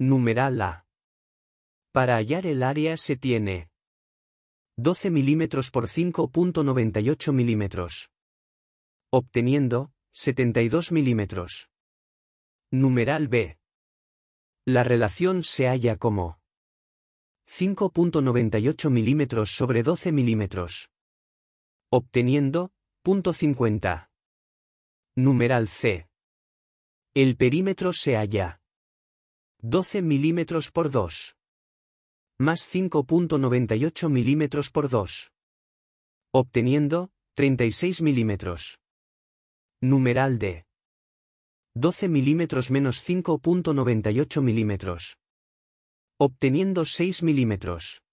Numeral A. Para hallar el área se tiene 12 milímetros por 5.98 milímetros. Obteniendo 72 milímetros. Numeral B. La relación se halla como 5.98 milímetros sobre 12 milímetros. Obteniendo 0.50. Numeral C. El perímetro se halla 12 milímetros por 2. Más 5.98 milímetros por 2. Obteniendo, 36 milímetros. Numeral de 12 milímetros menos 5.98 milímetros. Obteniendo 6 milímetros.